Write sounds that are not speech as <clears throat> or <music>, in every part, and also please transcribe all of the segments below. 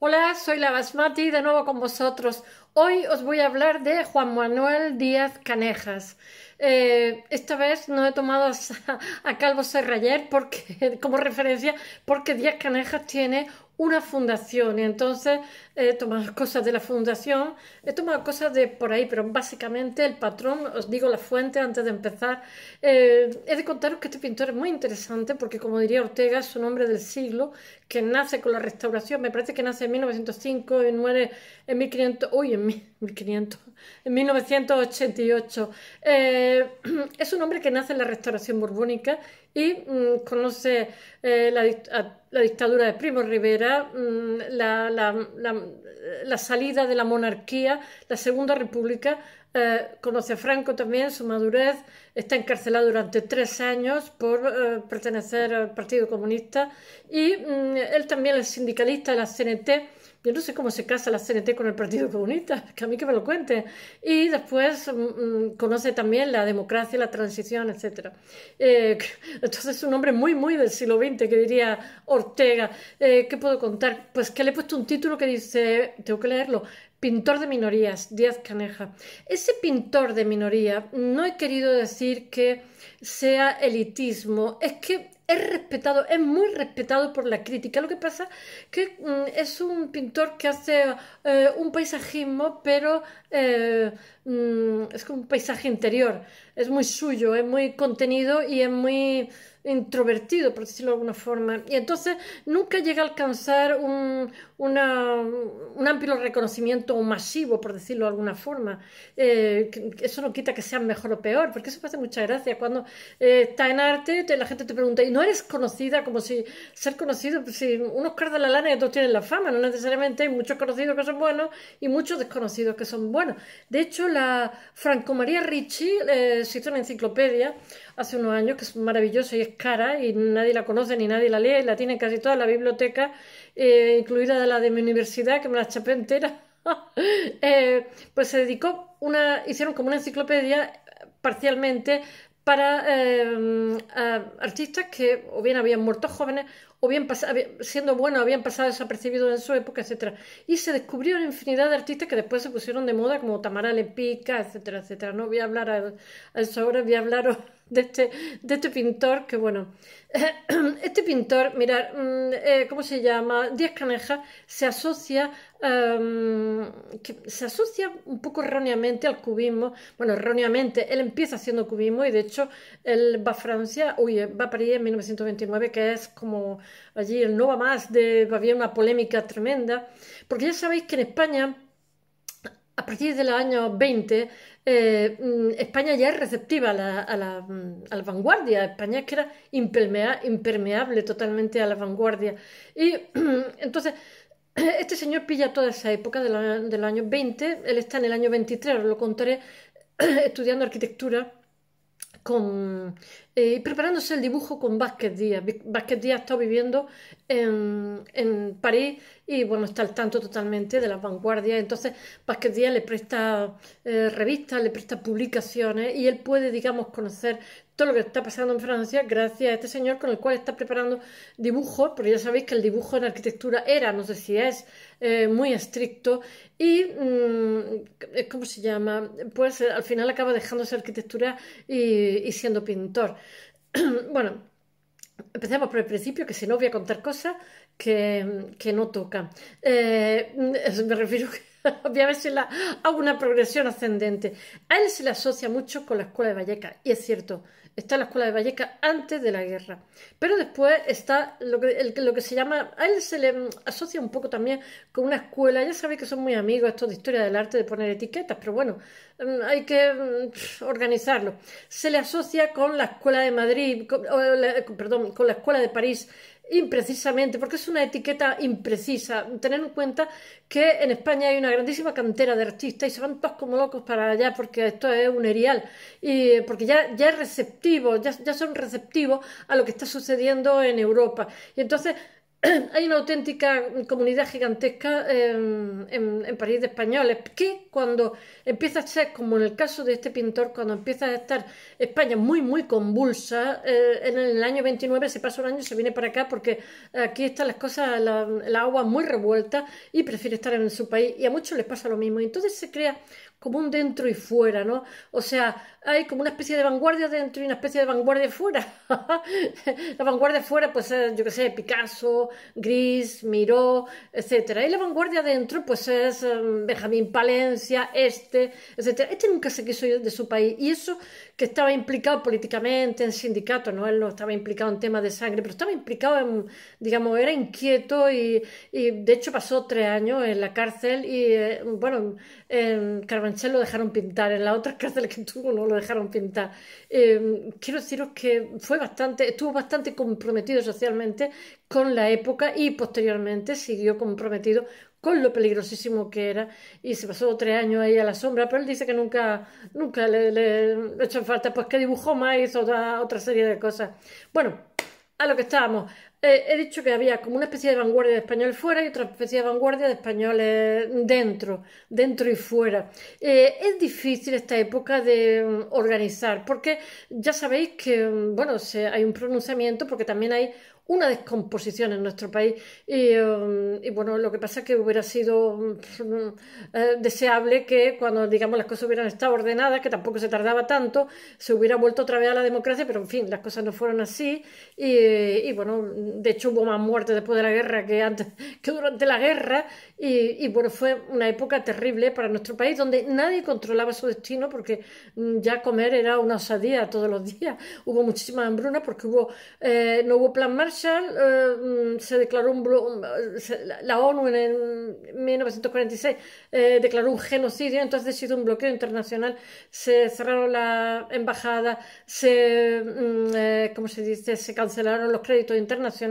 Hola, soy la Basmati de nuevo con vosotros. Hoy os voy a hablar de Juan Manuel Díaz Canejas. Eh, esta vez no he tomado a, <laughs> Calvo Serrayer porque, <laughs> como referencia porque Díaz Canejas tiene una fundación y entonces he tomado <laughs> cosas de la fundación, he tomado cosas de por ahí, pero básicamente el patrón, os digo la fuente antes de empezar, eh, he de contaros que este pintor es muy interesante porque como diría Ortega es un hombre del siglo que nace con la restauración, me parece que nace en 1905 en 1500, uy, en 1500, <laughs> en 1988. Eh, <clears throat> es un hombre que nace en la restauración borbónica y mm, conoce eh, la, dictadura de Primo Rivera, mm, la, salida de la monarquía, la Segunda República. Eh, conoce a Franco también, su madurez, está encarcelado durante tres años por eh, pertenecer al Partido Comunista y mm, él también es sindicalista de la CNT yo no sé cómo se casa la CNT con el Partido Comunista, que a mí que me lo cuente. Y después mm, mm, conoce también la democracia, la transición, etc. Eh, <laughs> entonces es un hombre muy, muy del siglo XX, que diría Ortega. Eh, ¿Qué puedo contar? Pues que le he puesto un título que dice, tengo que leerlo, pintor de minorías, Díaz Caneja. Ese pintor de minoría, no he querido decir que sea elitismo, es que es respetado, es muy respetado por la crítica. Lo que pasa que mm, es un pintor que hace eh, un paisajismo, pero eh, mm, es como un paisaje interior. Es muy suyo, es muy contenido y es muy introvertido, por decirlo de alguna forma. Y entonces nunca llega a alcanzar un, amplio reconocimiento masivo, por decirlo de alguna forma. Eh, eso no quita que sea mejor o peor, porque eso me hace mucha gracia. Cuando eh, está en arte, la gente te pregunta, ¿y no eres conocida? Como si ser conocido, pues si unos de la lana y otros tienen la fama, no necesariamente. Hay muchos conocidos que son buenos y muchos desconocidos que son buenos. De hecho, la Franco María Ricci eh, se hizo una enciclopedia hace unos años, que es maravillosa y es cara y nadie la conoce ni nadie la lee, y la tiene casi toda la biblioteca, eh, incluida la de mi universidad, que me la chapé entera. <laughs> Eh, pues se dedicó una, hicieron como una enciclopedia eh, parcialmente para artistas que o bien habían muerto jóvenes o bien siendo buenos habían pasado desapercibidos en su época, etcétera. Y se descubrió una infinidad de artistas que después se pusieron de moda como Tamara Lepica, etcétera, etcétera. No voy a hablar a, eso ahora, voy a hablaros este, de este, pintor, que bueno, <clears throat> este pintor, mirar, mm, eh, ¿cómo se llama? Díaz Caneja se asocia, em, se asocia un poco erróneamente al cubismo. Bueno, erróneamente, él empieza haciendo cubismo y de hecho él va a Francia, uy, eh, va a París en 1929, que es como allí el no va más, de, había una polémica tremenda, porque ya sabéis que en España a partir del año 20, eh, mm, España ya es receptiva a la, mm, vanguardia. España que era impermeable totalmente a la vanguardia. Y <clears throat> entonces, <clears throat> este señor pilla toda esa época del año 20. Él está en el año 23, os lo contaré, <clears throat> estudiando arquitectura con eh, y preparándose el dibujo con Vázquez Díaz. Vázquez Díaz ha estado viviendo en, París y bueno, está al tanto totalmente de las vanguardias. Entonces, Vázquez Díaz le presta eh, revistas, le presta publicaciones y él puede, digamos, conocer todo lo que está pasando en Francia gracias a este señor con el cual está preparando dibujos, porque ya sabéis que el dibujo en arquitectura era, no sé si es, eh, muy estricto y, mm, ¿cómo se llama? Pues al final acaba dejándose arquitectura y siendo pintor. <clears throat> bueno, empecemos por el principio, que si no voy a contar cosas que, que no tocan. Eh, <laughs> me refiero que <laughs> obviamente la, hago una progresión ascendente. A él se le asocia mucho con la escuela de Vallecas, y es cierto, está la escuela de Vallecas antes de la guerra, pero después está lo que, se llama, a él se le asocia un poco también con una escuela, ya sabéis que son muy amigos estos de historia del arte de poner etiquetas, pero bueno, mm, hay que mm, organizarlo. Se le asocia con la escuela de Madrid, perdón, con la escuela de París, imprecisamente, porque es una etiqueta imprecisa. Tener en cuenta que en España hay una grandísima cantera de artistas y se van todos como locos para allá porque esto es un erial, y eh, porque ya, ya es receptivo, ya son receptivos a lo que está sucediendo en Europa. Y entonces hay una auténtica comunidad gigantesca em, en, París de españoles que cuando empieza a ser, como en el caso de este pintor, cuando empieza a estar España muy, muy convulsa, eh, en el año 29 se pasa un año y se viene para acá porque aquí están las cosas, la, agua muy revuelta y prefiere estar en su país y a muchos les pasa lo mismo. Y entonces se crea como un dentro y fuera, ¿no? O sea, hay como una especie de vanguardia dentro y una especie de vanguardia fuera. <laughs> la vanguardia fuera, pues, eh, yo qué sé, Picasso, Gris, Miró, etcétera. Y la vanguardia dentro, pues, es em, Benjamín Palencia, este, etcétera. Este nunca se quiso ir de su país. Y eso que estaba implicado políticamente en sindicatos, ¿no? Él no estaba implicado en temas de sangre, pero estaba implicado en, digamos, era inquieto y, y de hecho pasó tres años en la cárcel y, eh, bueno, en Carvanchel lo dejaron pintar, en las otras <laughs> cárceles que tuvo no lo dejaron pintar. Em, quiero deciros que fue bastante, estuvo bastante comprometido socialmente con la época y posteriormente siguió comprometido con lo peligrosísimo que era y se pasó tres años ahí a la sombra, pero él dice que nunca, nunca le, le hecho falta, pues que dibujó más y hizo otra serie de cosas. Bueno, a lo que estábamos. Eh, he dicho que había como una especie de vanguardia de español fuera y otra especie de vanguardia de españoles dentro, dentro y fuera. Eh, es difícil esta época de mm, organizar, porque ya sabéis que, mm, bueno, se, hay un pronunciamiento, porque también hay una descomposición en nuestro país y, mm, bueno, lo que pasa es que hubiera sido eh, deseable que cuando digamos las cosas hubieran estado ordenadas, que tampoco se tardaba tanto, se hubiera vuelto otra vez a la democracia, pero en fin, las cosas no fueron así y bueno, de hecho hubo más muertes después de la guerra que antes, <laughs> que durante la guerra, y, bueno, fue una época terrible para nuestro país, donde nadie controlaba su destino porque mm, ya comer era una osadía todos los <laughs> días. Hubo muchísima hambruna porque hubo, eh, no hubo plan Marshall, eh, mm, se declaró un, la ONU en, 1946 eh, declaró un genocidio, entonces sido un bloqueo internacional, se cerraron las embajadas, se, mm, ¿cómo se dice?, se cancelaron los créditos internacionales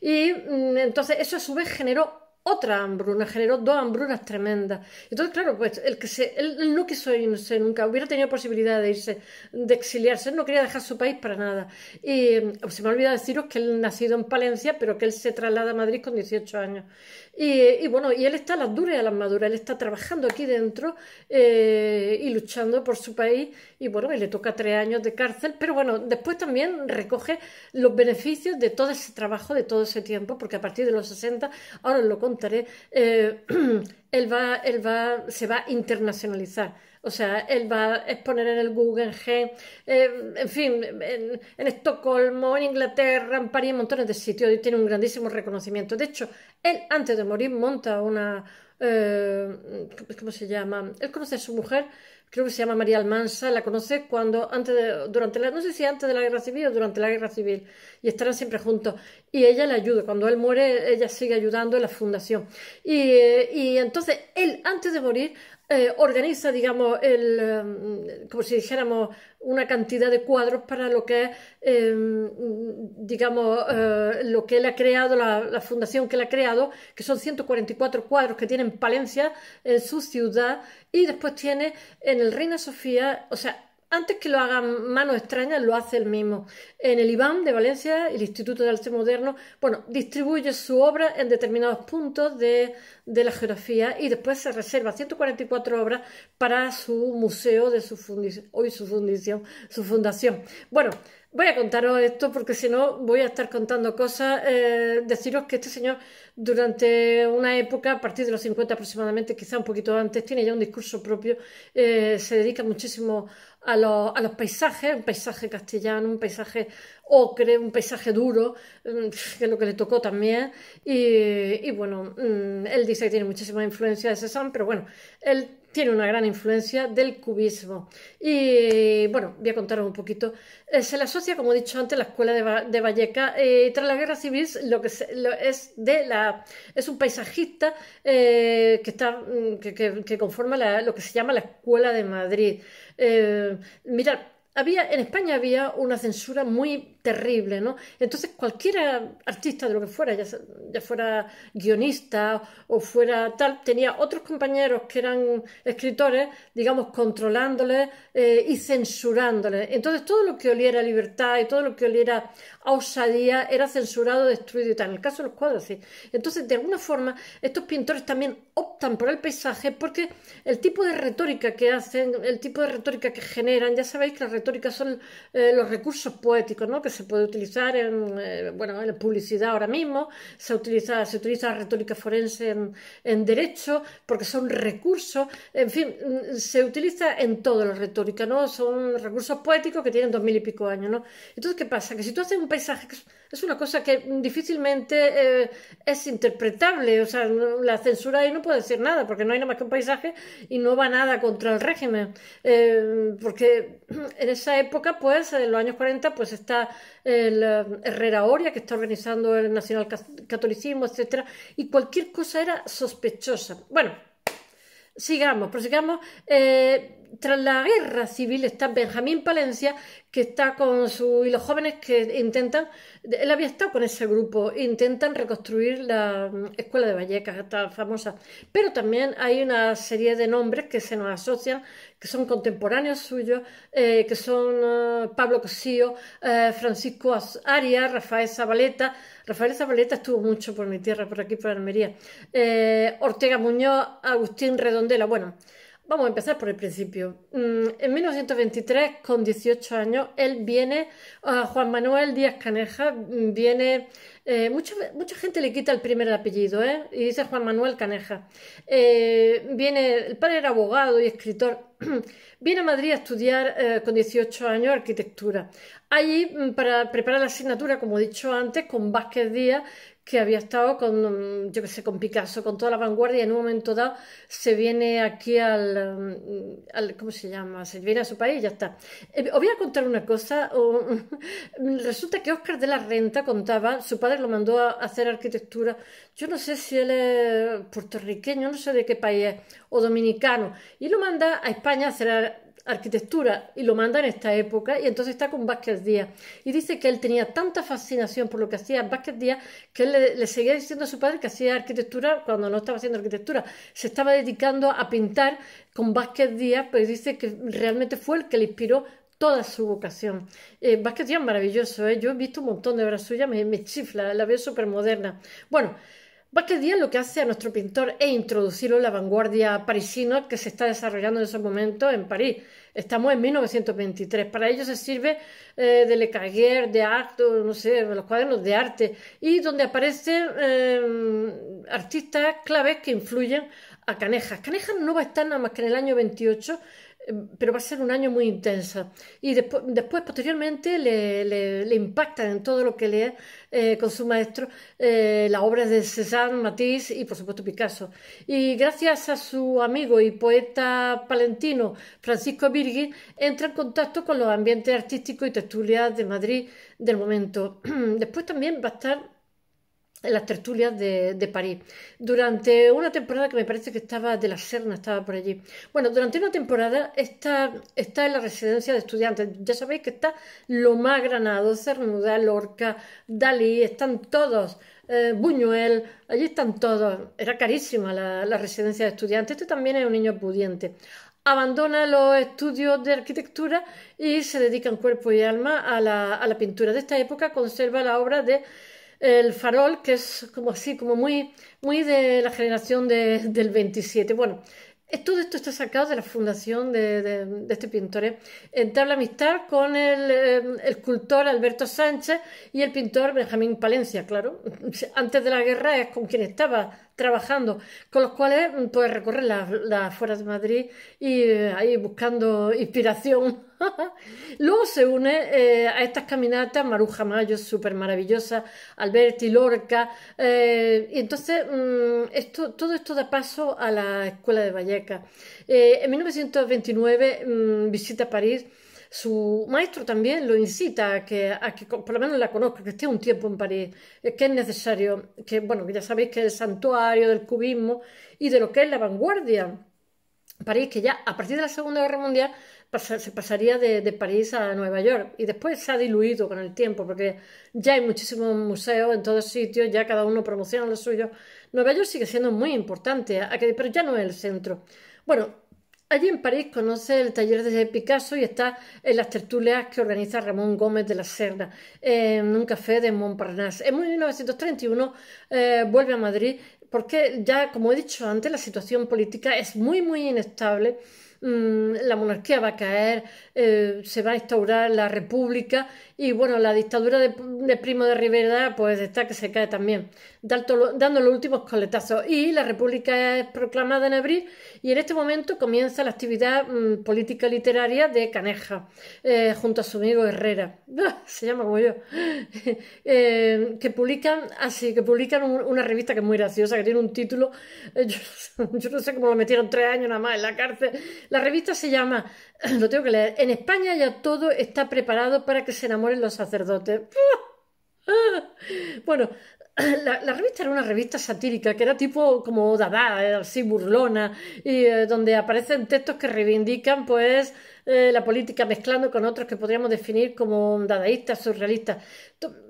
y mm, entonces eso a su vez generó otra hambruna, generó dos hambrunas tremendas. Entonces, claro, pues el que se, él, no quiso irse nunca, hubiera tenido posibilidad de irse, de exiliarse, él no quería dejar su país para nada. Y pues, se me ha olvidado deciros que él nacido en Palencia, pero que él se traslada a Madrid con 18 años. Y, bueno, y él está a las duras y a las maduras, él está trabajando aquí dentro eh, y luchando por su país. Y bueno, y le toca tres años de cárcel, pero bueno, después también recoge los beneficios de todo ese trabajo, de todo ese tiempo, porque a partir de los 60, ahora lo con eh, <clears throat> él va, él va, se va a internacionalizar. O sea, él va a exponer en el Google eh, en fin, en, Estocolmo, en Inglaterra, en París, en montones de sitios, y tiene un grandísimo reconocimiento. De hecho, él antes de morir monta una, eh, ¿cómo se llama? Él conoce a su mujer, creo que se llama María Almansa, la conoce cuando, antes durante la, no sé si antes de la guerra civil o durante la guerra civil, y estarán siempre juntos. Y ella le ayuda, cuando él muere, ella sigue ayudando en la fundación. y entonces él, antes de morir, eh, organiza, digamos, el, eh, como si dijéramos, una cantidad de cuadros para lo que eh, digamos, lo que él ha creado, la, la, fundación que él ha creado, que son 144 cuadros que tiene Palencia, en su ciudad, y después tiene en el Reina Sofía, o sea, antes que lo hagan manos extrañas, lo hace él mismo. En el IBAM de Valencia, el Instituto de Arte Moderno, bueno, distribuye su obra en determinados puntos de, la geografía y después se reserva 144 obras para su museo de su fundición, hoy su fundición, su fundación. Bueno, voy a contaros esto porque si no voy a estar contando cosas. Eh, deciros que este señor durante una época, a partir de los 50 aproximadamente, quizá un poquito antes, tiene ya un discurso propio, eh, se dedica muchísimo a los, paisajes, un paisaje castellano, un paisaje ocre, un paisaje duro, mm, que es lo que le tocó también. Y, y bueno, mm, él dice que tiene muchísima influencia de Cézanne, pero bueno, él tiene una gran influencia del cubismo. Y bueno, voy a contaros un poquito. Eh, se le asocia, como he dicho antes, la escuela de, Valleca. Eh, tras la guerra civil, lo que es, de la, es un paisajista eh, que, está, mm, que, conforma lo que se llama la Escuela de Madrid. mirad, había, en España había una censura muy terrible, ¿no? Entonces cualquier artista de lo que fuera, ya, ya fuera guionista o fuera tal, tenía otros compañeros que eran escritores, digamos, controlándole eh, y censurándole. Entonces todo lo que oliera libertad y todo lo que oliera a osadía era censurado, destruido y tal. En el caso de los cuadros, sí. Entonces, de alguna forma, estos pintores también optan por el paisaje porque el tipo de retórica que hacen, el tipo de retórica que generan, ya sabéis que la retórica son eh, los recursos poéticos, ¿no? se puede utilizar en, eh, bueno, en la publicidad ahora mismo, se utiliza, se utiliza la retórica forense en, en, derecho, porque son recursos, en fin, mm, se utiliza en toda la retórica, ¿no? Son recursos poéticos que tienen dos mil y pico años, ¿no? Entonces, ¿qué pasa? Que si tú haces un paisaje es una cosa que difícilmente eh, es interpretable. O sea, la censura ahí no puede decir nada, porque no hay nada más que un paisaje y no va nada contra el régimen. Eh, porque <clears throat> en esa época, pues, en los años 40, pues está el eh, Herrera Oria, que está organizando el nacional catolicismo, etcétera, y cualquier cosa era sospechosa. Bueno, sigamos, prosigamos tras la guerra civil está Benjamín Palencia, que está con su y los jóvenes que intentan, él había estado con ese grupo, intentan reconstruir la mm, escuela de Vallecas, esta famosa. Pero también hay una serie de nombres que se nos asocian, que son contemporáneos suyos, eh, que son eh, Pablo Cosío, eh, Francisco Arias, Rafael Zabaleta. Rafael Zabaleta estuvo mucho por mi tierra, por aquí, por Almería. Ortega Muñoz, Agustín Redondela. Bueno, Vamos a empezar por el principio. Mm, en 1923, con 18 años, él viene, ah, Juan Manuel Díaz Caneja, mm, viene, eh, mucha, gente le quita el primer apellido, ¿eh? Y dice Juan Manuel Caneja. Eh, viene, el padre era abogado y escritor, <clears throat> viene a Madrid a estudiar eh, con 18 años arquitectura. Allí, mm, para preparar la asignatura, como he dicho antes, con Vázquez Díaz, que había estado con, mm, yo qué sé, con Picasso, con toda la vanguardia, y en un momento dado se viene aquí al, mm, ¿cómo se llama? Se viene a su país y ya está. Eh, os voy a contar una cosa. <laughs> resulta que Oscar de la Renta contaba, su padre lo mandó a hacer arquitectura. Yo no sé si él es puertorriqueño, no sé de qué país es, o dominicano. Y lo manda a España a hacer arquitectura y lo manda en esta época y entonces está con Vázquez Díaz. Y dice que él tenía tanta fascinación por lo que hacía Vázquez Díaz que él le, seguía diciendo a su padre que hacía arquitectura cuando no estaba haciendo arquitectura. Se estaba dedicando a pintar con Vázquez Díaz, pero dice que realmente fue el que le inspiró toda su vocación. Eh, Vázquez Díaz maravilloso, ¿eh? yo he visto un montón de obras suyas, me, chifla, la veo súper moderna. Bueno, día lo que hace a nuestro pintor es introducirlo en la vanguardia parisina que se está desarrollando en esos momentos en París. Estamos en 1923. Para ello se sirve eh, de Le de Art, no sé, los cuadernos de arte, y donde aparecen em, artistas claves que influyen a Canejas. Canejas no va a estar nada más que en el año 28 Em, pero va a ser un año muy intenso. Y después, posteriormente, le, impacta en todo lo que lee eh, con su maestro eh, las obras de César, Matisse y, por supuesto, Picasso. Y gracias a su amigo y poeta palentino Francisco Virgí entra en contacto con los ambientes artísticos y tertulias de Madrid del momento. <clears throat> después también va a estar en las tertulias de, París, durante una temporada que me parece que estaba de la Serna, estaba por allí. Bueno, durante una temporada está, está en la residencia de estudiantes. Ya sabéis que está lo más Granado, Cernuda, Lorca, Dalí, están todos, eh, Buñuel, allí están todos. Era carísima la, residencia de estudiantes. Este también es un niño pudiente abandona los estudios de arquitectura y se dedica en cuerpo y alma a la pintura. De esta época conserva la obra de el farol, que es como así, como muy, muy de la generación del 27. Bueno, todo esto está sacado de la fundación de, este pintor. ¿eh? En tabla amistad con el, em, el, escultor Alberto Sánchez y el pintor Benjamín Palencia, claro. <laughs> Antes de la guerra es con quien estaba trabajando, con los cuales mm, puede recorrer las la de Madrid y eh, ahí buscando inspiración. <laughs> Luego se une eh, a estas caminatas Maruja Mayo, súper maravillosa, Alberti, Lorca, eh, y entonces mm, esto, todo esto da paso a la Escuela de Vallecas. en 1929 mm, visita París su maestro también lo incita a que, por lo menos la conozca, que esté un tiempo en París, eh, que es necesario, que bueno, ya sabéis que el santuario del cubismo y de lo que es la vanguardia. París, que ya a partir de la Segunda Guerra Mundial se pasaría de, de, París a Nueva York y después se ha diluido con el tiempo porque ya hay muchísimos museos en todos sitios, ya cada uno promociona lo suyo. Nueva York sigue siendo muy importante, pero ya no es el centro. Bueno, Allí en París conoce el taller de Picasso y está en las tertulias que organiza Ramón Gómez de la Serna en un café de Montparnasse. En 1931 eh, vuelve a Madrid porque ya, como he dicho antes, la situación política es muy, muy inestable Mm, la monarquía va a caer, eh, se va a instaurar la república y bueno, la dictadura de, Primo de Rivera pues está que se cae también, dando, los últimos coletazos. Y la república es proclamada en abril y en este momento comienza la actividad mm, política literaria de Caneja, eh, junto a su amigo Herrera, <laughs> ah, se llama como yo, <laughs> eh, que publican así, ah, que publican una revista que es muy graciosa, que tiene un título, yo, <laughs> yo no sé cómo lo metieron tres años nada más en la cárcel, la revista se llama, <clears throat> lo tengo que leer, En España ya todo está preparado para que se enamoren los sacerdotes. ¡Ah! Bueno, <clears throat> la, revista era una revista satírica que era tipo como Dada, así burlona, y eh, donde aparecen textos que reivindican pues eh, la política mezclando con otros que podríamos definir como dadaístas, surrealistas.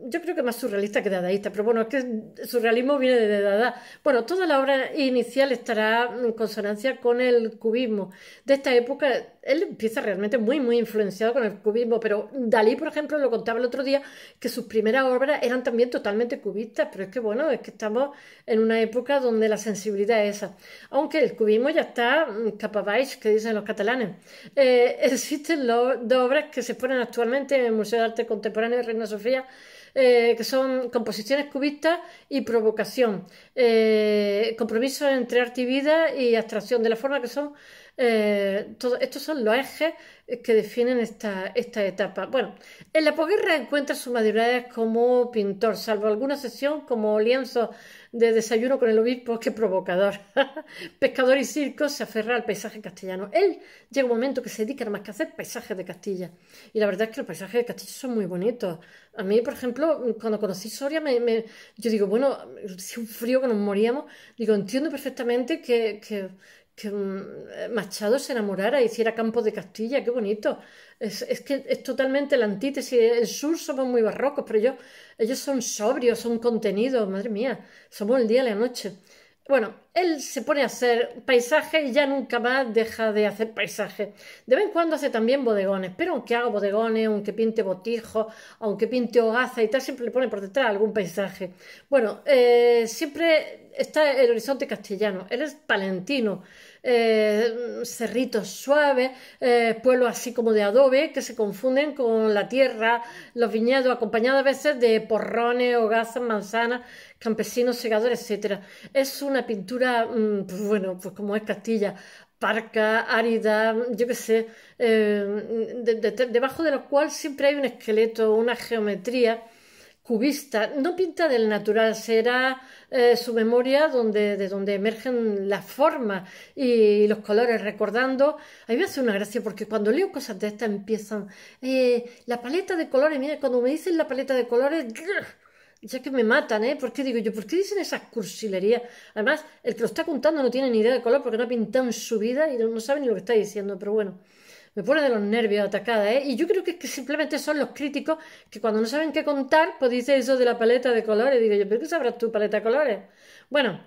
Yo creo que más surrealista que dadaísta, pero bueno, es que surrealismo viene de Dada. Bueno, toda la obra inicial estará en consonancia con el cubismo. De esta época, él empieza realmente muy, muy influenciado con el cubismo, pero Dalí, por ejemplo, lo contaba el otro día, que sus primeras obras eran también totalmente cubistas, pero es que bueno, es que estamos en una época donde la sensibilidad es esa. Aunque el cubismo ya está, mm, capabáis, que dicen los catalanes. Eh, existen dos obras que se exponen actualmente en el Museo de Arte Contemporáneo de Reina Sofía, eh, que son composiciones cubistas y provocación, eh, compromiso entre arte y vida y abstracción, de la forma que son eh, estos son los ejes eh, que definen esta, etapa. Bueno, en la posguerra encuentra su madurez como pintor, salvo alguna sesión como lienzo de desayuno con el obispo, que provocador. <laughs> Pescador y circo se aferra al paisaje castellano. Él llega un momento que se dedica nada más que a hacer paisajes de Castilla. Y la verdad es que los paisajes de Castilla son muy bonitos. A mí, por ejemplo, cuando conocí Soria, yo digo, bueno, si un frío que nos moríamos, digo, entiendo perfectamente que, que que mm, eh, Machado se enamorara, hiciera campos de Castilla, qué bonito. Es, que es totalmente la antítesis. El sur somos muy barrocos, pero ellos, ellos son sobrios, son contenidos, madre mía, somos el día y la noche. Bueno, él se pone a hacer paisajes y ya nunca más deja de hacer paisajes. De vez en cuando hace también bodegones, pero aunque haga bodegones, aunque pinte botijos, aunque pinte hogaza y tal, siempre le pone por detrás algún paisaje. Bueno, eh, siempre está el horizonte castellano. Él es palentino. Eh, cerritos suaves, eh, pueblos así como de adobe que se confunden con la tierra, los viñedos, acompañados a veces de porrones, hogazas, manzanas, campesinos, segadores, etc. Es una pintura, mm, bueno, pues como es Castilla, parca, árida, yo qué sé, eh, debajo de la cual siempre hay un esqueleto, una geometría cubista. No pinta del natural, será eh, su memoria donde, de donde emergen las formas y los colores recordando. A mí me hace una gracia porque cuando leo cosas de estas empiezan, eh, la paleta de colores, mira, cuando me dicen la paleta de colores... ya que me matan, ¿eh? ¿Por qué digo yo? ¿Por qué dicen esas cursilerías? Además, el que lo está contando no tiene ni idea de color porque no ha pintado en su vida y no sabe ni lo que está diciendo, pero bueno me pone de los nervios atacada, ¿eh? Y yo creo que, es que simplemente son los críticos que cuando no saben qué contar, pues dice eso de la paleta de colores. Digo yo, ¿pero qué sabrás tu paleta de colores? Bueno,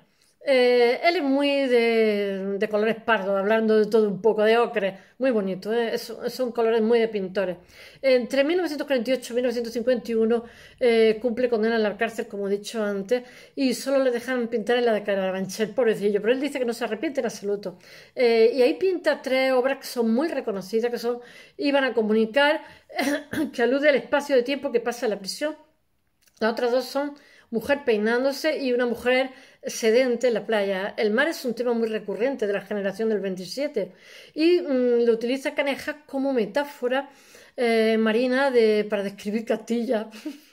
eh, él es muy de, colores pardos, hablando de todo un poco, de ocre, muy bonito, ¿eh? son colores muy de pintores. Entre 1948 y 1951 eh, cumple condena en la cárcel, como he dicho antes, y solo le dejan pintar en la de Carabanchel, pobrecillo, pero él dice que no se arrepiente en absoluto. y ahí pinta tres obras que son muy reconocidas, que son Iban a comunicar, <coughs> que alude al espacio de tiempo que pasa en la prisión. Las otras dos son mujer peinándose y una mujer sedente en la playa. El mar es un tema muy recurrente de la generación del 27 y mm, lo utiliza caneja como metáfora eh, marina para describir Castilla. <laughs>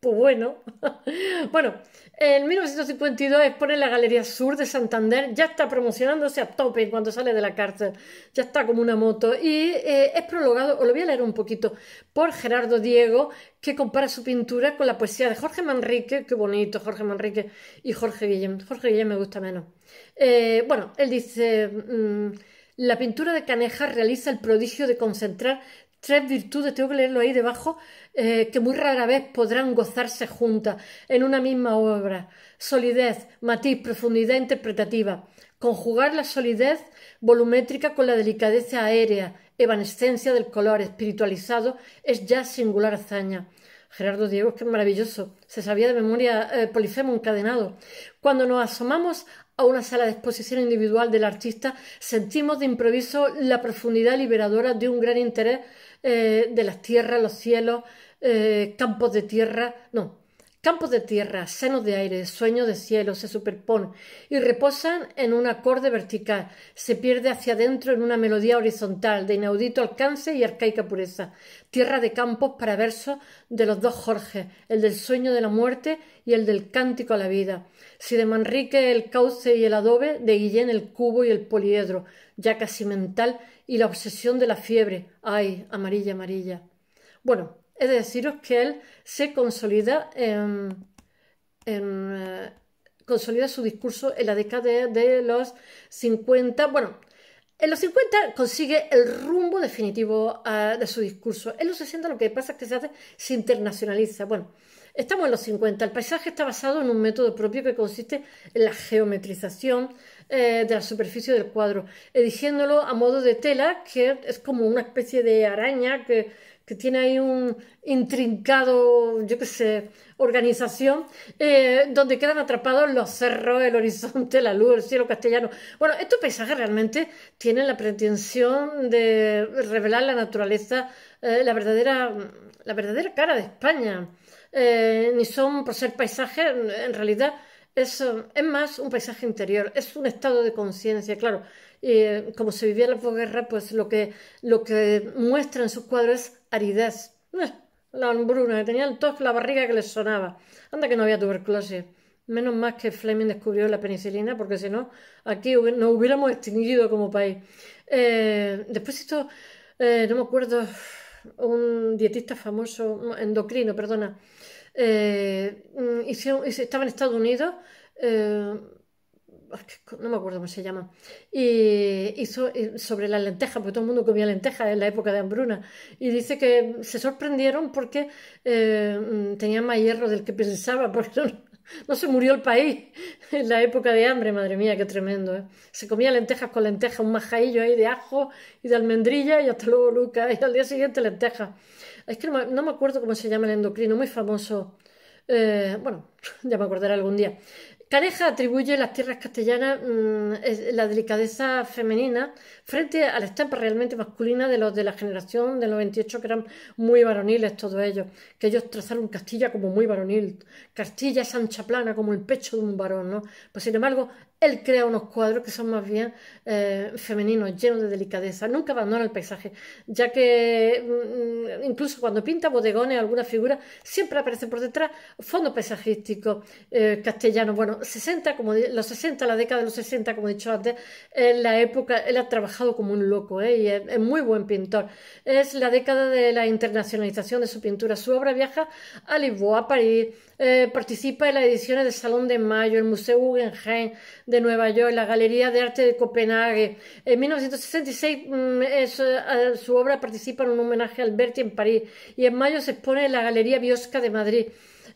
Pues bueno. <laughs> bueno, en 1952 expone la Galería Sur de Santander, ya está promocionándose a tope cuando sale de la cárcel, ya está como una moto y eh, es prologado, o lo voy a leer un poquito, por Gerardo Diego, que compara su pintura con la poesía de Jorge Manrique, qué bonito Jorge Manrique y Jorge Guillem, Jorge Guillén me gusta menos. Eh, bueno, él dice... Mm, la pintura de Caneja realiza el prodigio de concentrar tres virtudes, tengo que leerlo ahí debajo, eh, que muy rara vez podrán gozarse juntas en una misma obra. Solidez, matiz, profundidad interpretativa. Conjugar la solidez volumétrica con la delicadeza aérea, evanescencia del color espiritualizado, es ya singular hazaña. Gerardo Diego, que maravilloso. Se sabía de memoria eh, Polifemo encadenado. Cuando nos asomamos a una sala de exposición individual del artista, sentimos de improviso la profundidad liberadora de un gran interés eh, de las tierras, los cielos, eh, campos de tierra, no, campos de tierra, senos de aire, sueños de cielo se superponen y reposan en un acorde vertical, se pierde hacia adentro en una melodía horizontal de inaudito alcance y arcaica pureza, tierra de campos para versos de los dos Jorges, el del sueño de la muerte y el del cántico a la vida, si de Manrique el cauce y el adobe, de Guillén el cubo y el poliedro, ya casi mental y la obsesión de la fiebre. Ay, amarilla, amarilla. Bueno, es de deciros que él se consolida en, eh, consolida su discurso en la década de los 50. Bueno, en los 50 consigue el rumbo definitivo ah, de su discurso. En los 60 lo que pasa es que se hace, se internacionaliza. Bueno, estamos en los 50. El paisaje está basado en un método propio que consiste en la geometrización eh, de la superficie del cuadro, eligiéndolo a modo de tela, que es como una especie de araña que, tiene ahí un intrincado, yo qué sé, organización, eh, donde quedan atrapados los cerros, el horizonte, la luz, el cielo castellano. Bueno, estos paisajes realmente tienen la pretensión de revelar la naturaleza, eh, la, verdadera, la verdadera cara de España. ni son por ser paisajes, en realidad es, es más un paisaje interior, es un estado de conciencia, claro. y eh, como se vivía la posguerra, pues lo que, lo que muestra en sus cuadros es aridez. Eh, la hambruna, que el tos, la barriga que les sonaba. Anda que no había tuberculosis. Menos más que Fleming descubrió la penicilina, porque si no, aquí nos hubiéramos extinguido como país. Eh, después esto, eh, no me acuerdo, un dietista famoso, endocrino, perdona, eh, mm, estaba en Estados Unidos, eh, no me acuerdo cómo se llama, y hizo eh, sobre las lentejas, porque todo el mundo comía lentejas en la época de hambruna, y dice que se sorprendieron porque mm, Tenían más hierro del que pensaba, <laughs> porque no, se murió el país en la época de hambre, madre mía, qué tremendo. Se comía lentejas con lentejas, un majaillo ahí de ajo y de almendrilla, y hasta luego Lucas, y al día siguiente lentejas. Es que no me, acuerdo cómo se llama el endocrino, muy famoso. Eh, bueno, <laughs> ya me acordaré algún día. Careja atribuye las tierras castellanas mm, la delicadeza femenina frente a la estampa realmente masculina de los de la generación del 98 que eran muy varoniles todos ellos, que ellos trazaron Castilla como muy varonil, Castilla es ancha plana como el pecho de un varón, ¿no? Pues sin embargo, él crea unos cuadros que son más bien eh, femeninos, llenos de delicadeza. Nunca abandona el paisaje, ya que mm, mm, incluso cuando pinta bodegones, alguna figura, siempre aparece por detrás fondo paisajístico eh, castellano. Bueno, como los 60, la década de los 60, como he dicho antes, en la época, él ha trabajado como un loco eh, y es, es muy buen pintor. Es la década de la internacionalización de su pintura. Su obra viaja a Lisboa, a París, eh, participa en las ediciones del Salón de Mayo, el Museo Guggenheim de Nueva York, la Galería de Arte de Copenhague. En 1966 mm, eh, su obra participa en un homenaje a Alberti en París y en mayo se expone en la Galería Biosca de Madrid.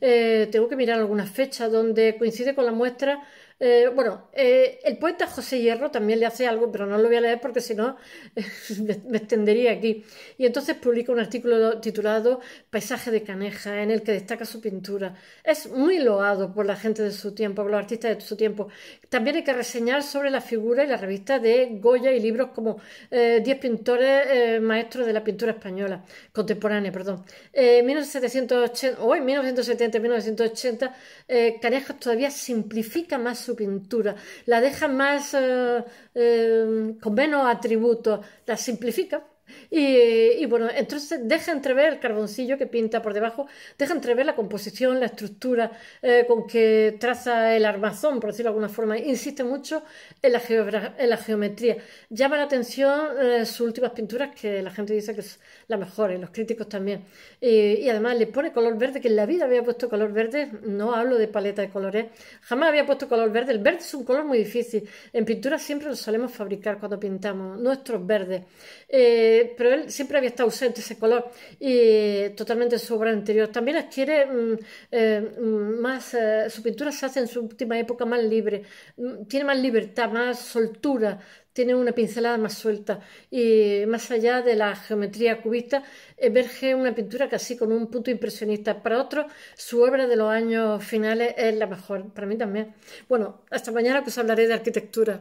Eh, tengo que mirar alguna fecha donde coincide con la muestra eh, bueno, eh, el poeta José Hierro también le hace algo, pero no lo voy a leer porque si no <laughs> me, extendería aquí. Y entonces publica un artículo titulado Paisaje de Caneja, en el que destaca su pintura. Es muy loado por la gente de su tiempo, por los artistas de su tiempo. También hay que reseñar sobre la figura y la revista de Goya y libros como eh, Diez pintores maestros de la pintura española, contemporánea, perdón. 1970, 1980, todavía simplifica más pintura, la deja más eh, eh, con menos atributos, la simplifica y, bueno, entonces deja entrever el carboncillo que pinta por debajo, deja entrever la composición, la estructura eh, con que traza el armazón, por decirlo de alguna forma. Insiste mucho en la, la geometría. Llama la atención eh, sus últimas pinturas, que la gente dice que es la mejor, y los críticos también. y además le pone color verde, que en la vida había puesto color verde, no hablo de paleta de colores, jamás había puesto color verde. El verde es un color muy difícil. En pintura siempre lo solemos fabricar cuando pintamos, nuestros verdes. Eh, pero él siempre había estado ausente ese color y totalmente su obra anterior. También adquiere mm, eh, mm, más, eh, su pintura se hace en su última época más libre, mm, tiene más libertad, más soltura, tiene una pincelada más suelta y más allá de la geometría cubista emerge una pintura casi con un punto impresionista. Para otros, su obra de los años finales es la mejor, para mí también. Bueno, hasta mañana que os hablaré de arquitectura.